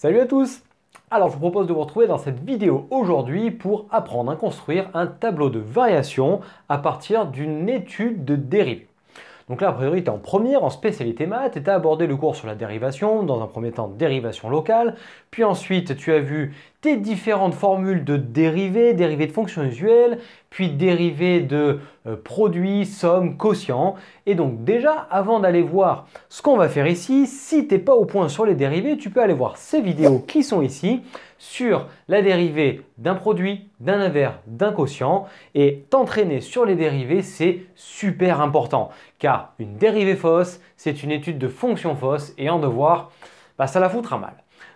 Salut à tous Alors je vous propose de vous retrouver dans cette vidéo aujourd'hui pour apprendre à construire un tableau de variation à partir d'une étude de dérive. Donc là, a priori, tu en première en spécialité maths et tu as abordé le cours sur la dérivation, dans un premier temps dérivation locale, puis ensuite tu as vu tes différentes formules de dérivés, dérivés de fonctions usuelles, puis dérivés de produit, euh, produits, quotient. Et donc déjà, avant d'aller voir ce qu'on va faire ici, si tu n'es pas au point sur les dérivés, tu peux aller voir ces vidéos qui sont ici sur la dérivée d'un produit, d'un inverse, d'un quotient. Et t'entraîner sur les dérivés, c'est super important, car une dérivée fausse, c'est une étude de fonction fausse, et en devoir, bah, ça la foutra mal.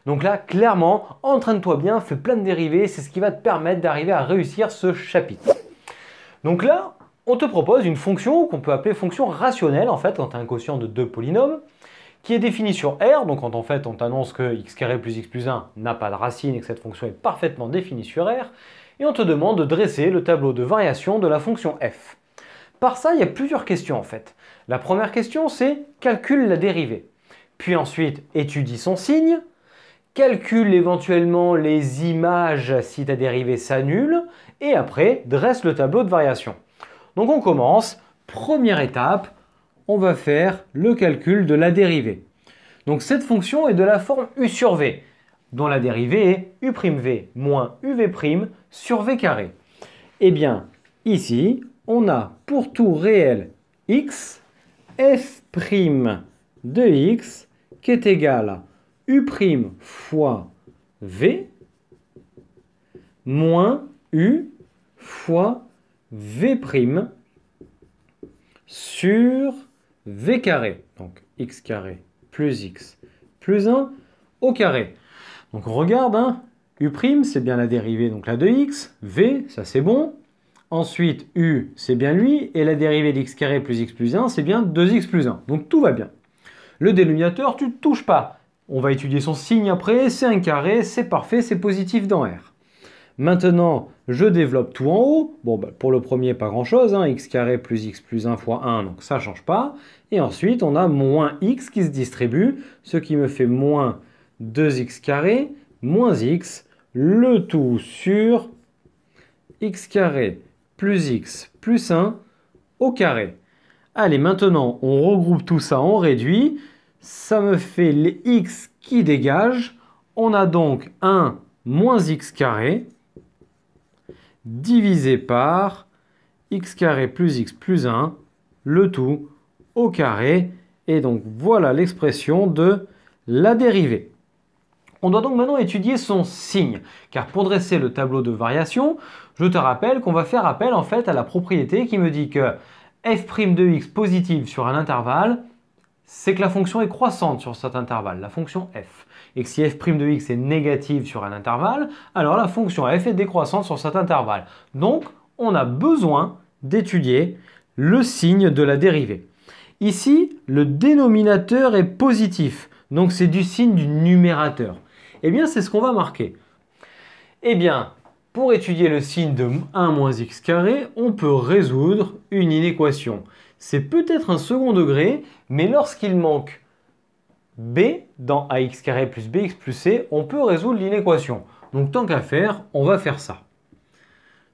Donc là, clairement, entraîne-toi bien, fais plein de dérivés, c'est ce qui va te permettre d'arriver à réussir ce chapitre. Donc là, on te propose une fonction qu'on peut appeler fonction rationnelle, en fait, quand tu as un quotient de deux polynômes, qui est définie sur R, donc quand en fait on t'annonce que x plus x plus 1 n'a pas de racine et que cette fonction est parfaitement définie sur R, et on te demande de dresser le tableau de variation de la fonction f. Par ça, il y a plusieurs questions en fait. La première question, c'est calcule la dérivée. Puis ensuite, étudie son signe, calcule éventuellement les images si ta dérivée s'annule, et après dresse le tableau de variation. Donc on commence, première étape, on va faire le calcul de la dérivée. Donc cette fonction est de la forme u sur v, dont la dérivée est u'v moins uv' sur v carré. Eh bien, ici, on a pour tout réel x, f' de x qui est égal à u' fois v moins u fois v' sur v carré. Donc x carré plus x plus 1 au carré. Donc on regarde, hein, u' c'est bien la dérivée donc la de x, v ça c'est bon, ensuite u c'est bien lui, et la dérivée d'x carré plus x plus 1 c'est bien 2x plus 1. Donc tout va bien. Le dénominateur, tu ne touches pas. On va étudier son signe après, c'est un carré, c'est parfait, c'est positif dans R. Maintenant, je développe tout en haut. Bon, bah, pour le premier, pas grand-chose. Hein. x carré plus x plus 1 fois 1, donc ça ne change pas. Et ensuite, on a moins x qui se distribue, ce qui me fait moins 2x carré moins x, le tout sur x carré plus x plus 1 au carré. Allez, maintenant, on regroupe tout ça, on réduit. Ça me fait les x qui dégagent. On a donc 1 moins x carré divisé par x carré plus x plus 1, le tout au carré. Et donc voilà l'expression de la dérivée. On doit donc maintenant étudier son signe, car pour dresser le tableau de variation, je te rappelle qu'on va faire appel en fait à la propriété qui me dit que f' de x positive sur un intervalle, c'est que la fonction est croissante sur cet intervalle, la fonction f et que si f' de x est négative sur un intervalle, alors la fonction f est décroissante sur cet intervalle. Donc, on a besoin d'étudier le signe de la dérivée. Ici, le dénominateur est positif, donc c'est du signe du numérateur. Eh bien, c'est ce qu'on va marquer. Eh bien, pour étudier le signe de 1 moins x carré, on peut résoudre une inéquation. C'est peut-être un second degré, mais lorsqu'il manque b dans ax carré plus bx plus c, on peut résoudre l'inéquation. Donc tant qu'à faire, on va faire ça.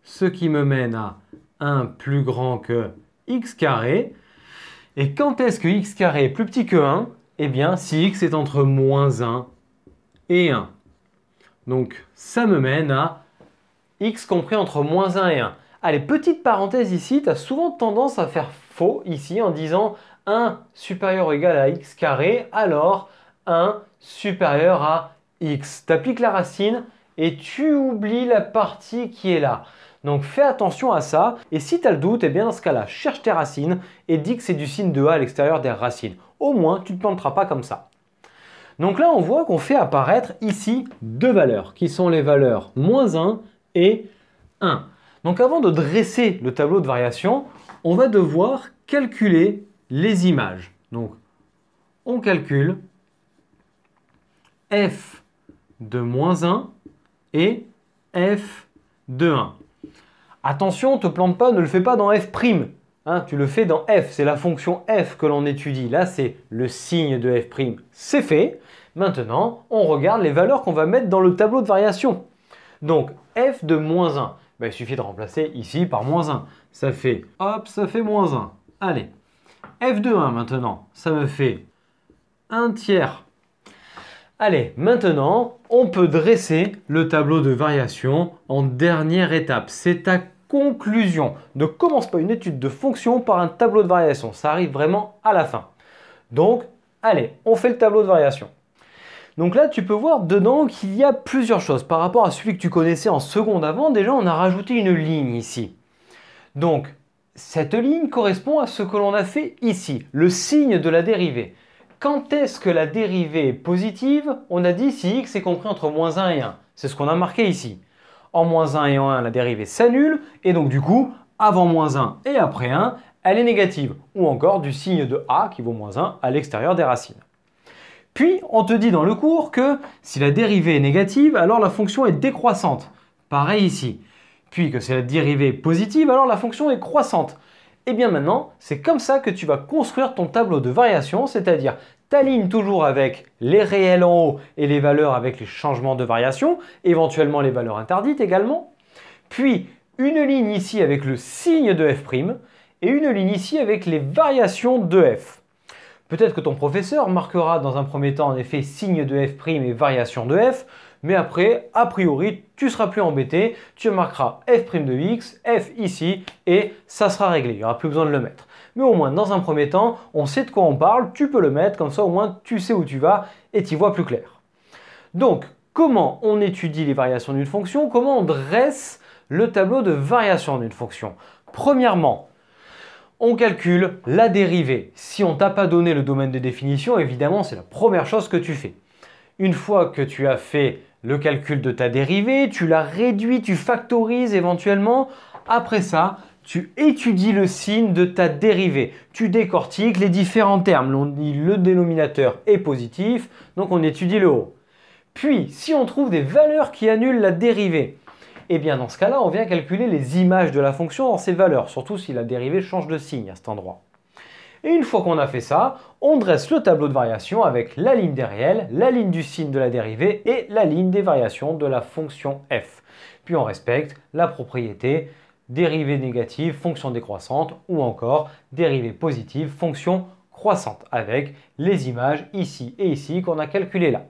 Ce qui me mène à 1 plus grand que x carré. Et quand est-ce que x est plus petit que 1 Eh bien, si x est entre moins 1 et 1. Donc ça me mène à x compris entre moins 1 et 1. Allez, petite parenthèse ici, tu as souvent tendance à faire faux ici en disant 1 supérieur ou égal à x carré, alors 1 supérieur à x. Tu appliques la racine et tu oublies la partie qui est là. Donc fais attention à ça. Et si tu as le doute, et eh bien dans ce cas-là, cherche tes racines et dis que c'est du signe de a à l'extérieur des racines. Au moins, tu ne te planteras pas comme ça. Donc là, on voit qu'on fait apparaître ici deux valeurs, qui sont les valeurs moins 1 et 1. Donc avant de dresser le tableau de variation, on va devoir calculer les images. Donc, on calcule f de moins 1 et f de 1. Attention, te plante pas, ne le fais pas dans f'. prime. Hein, tu le fais dans f, c'est la fonction f que l'on étudie. Là, c'est le signe de f'. C'est fait. Maintenant, on regarde les valeurs qu'on va mettre dans le tableau de variation. Donc, f de moins 1. Ben, il suffit de remplacer ici par moins 1. Ça fait, hop, ça fait moins 1. Allez, f de 1 hein, maintenant, ça me fait un tiers. Allez, maintenant, on peut dresser le tableau de variation en dernière étape. C'est ta conclusion. Ne commence pas une étude de fonction par un tableau de variation. Ça arrive vraiment à la fin. Donc, allez, on fait le tableau de variation. Donc là, tu peux voir dedans qu'il y a plusieurs choses. Par rapport à celui que tu connaissais en seconde avant, déjà, on a rajouté une ligne ici. Donc, cette ligne correspond à ce que l'on a fait ici, le signe de la dérivée. Quand est-ce que la dérivée est positive On a dit si x est compris entre moins 1 et 1. C'est ce qu'on a marqué ici. En moins 1 et en 1, la dérivée s'annule, et donc du coup, avant moins 1 et après 1, elle est négative, ou encore du signe de a qui vaut moins 1 à l'extérieur des racines. Puis, on te dit dans le cours que si la dérivée est négative, alors la fonction est décroissante. Pareil ici puis que c'est la dérivée positive, alors la fonction est croissante. Et eh bien maintenant, c'est comme ça que tu vas construire ton tableau de variation, c'est-à-dire ta ligne toujours avec les réels en haut et les valeurs avec les changements de variation, éventuellement les valeurs interdites également, puis une ligne ici avec le signe de f' et une ligne ici avec les variations de f. Peut-être que ton professeur marquera dans un premier temps en effet signe de f' et variation de f, mais après, a priori, tu seras plus embêté, tu marqueras f' de x, f ici, et ça sera réglé, il n'y aura plus besoin de le mettre. Mais au moins, dans un premier temps, on sait de quoi on parle, tu peux le mettre, comme ça au moins tu sais où tu vas et tu vois plus clair. Donc, comment on étudie les variations d'une fonction, comment on dresse le tableau de variations d'une fonction Premièrement, on calcule la dérivée. Si on ne t'a pas donné le domaine de définition, évidemment, c'est la première chose que tu fais. Une fois que tu as fait le calcul de ta dérivée, tu la réduis, tu factorises éventuellement. Après ça, tu étudies le signe de ta dérivée. Tu décortiques les différents termes. On dit le dénominateur est positif, donc on étudie le haut. Puis, si on trouve des valeurs qui annulent la dérivée, eh bien dans ce cas-là, on vient calculer les images de la fonction dans ces valeurs, surtout si la dérivée change de signe à cet endroit. Et une fois qu'on a fait ça, on dresse le tableau de variation avec la ligne des réels, la ligne du signe de la dérivée et la ligne des variations de la fonction f. Puis on respecte la propriété dérivée négative, fonction décroissante ou encore dérivée positive, fonction croissante avec les images ici et ici qu'on a calculées là.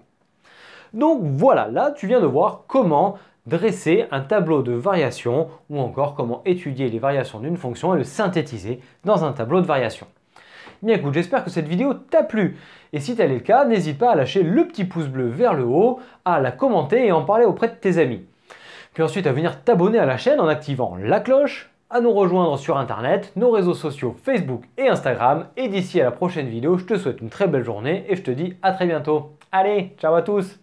Donc voilà, là tu viens de voir comment dresser un tableau de variation ou encore comment étudier les variations d'une fonction et le synthétiser dans un tableau de variation. Bien écoute, j'espère que cette vidéo t'a plu. Et si tel est le cas, n'hésite pas à lâcher le petit pouce bleu vers le haut, à la commenter et en parler auprès de tes amis. Puis ensuite à venir t'abonner à la chaîne en activant la cloche, à nous rejoindre sur internet, nos réseaux sociaux Facebook et Instagram. Et d'ici à la prochaine vidéo, je te souhaite une très belle journée et je te dis à très bientôt. Allez, ciao à tous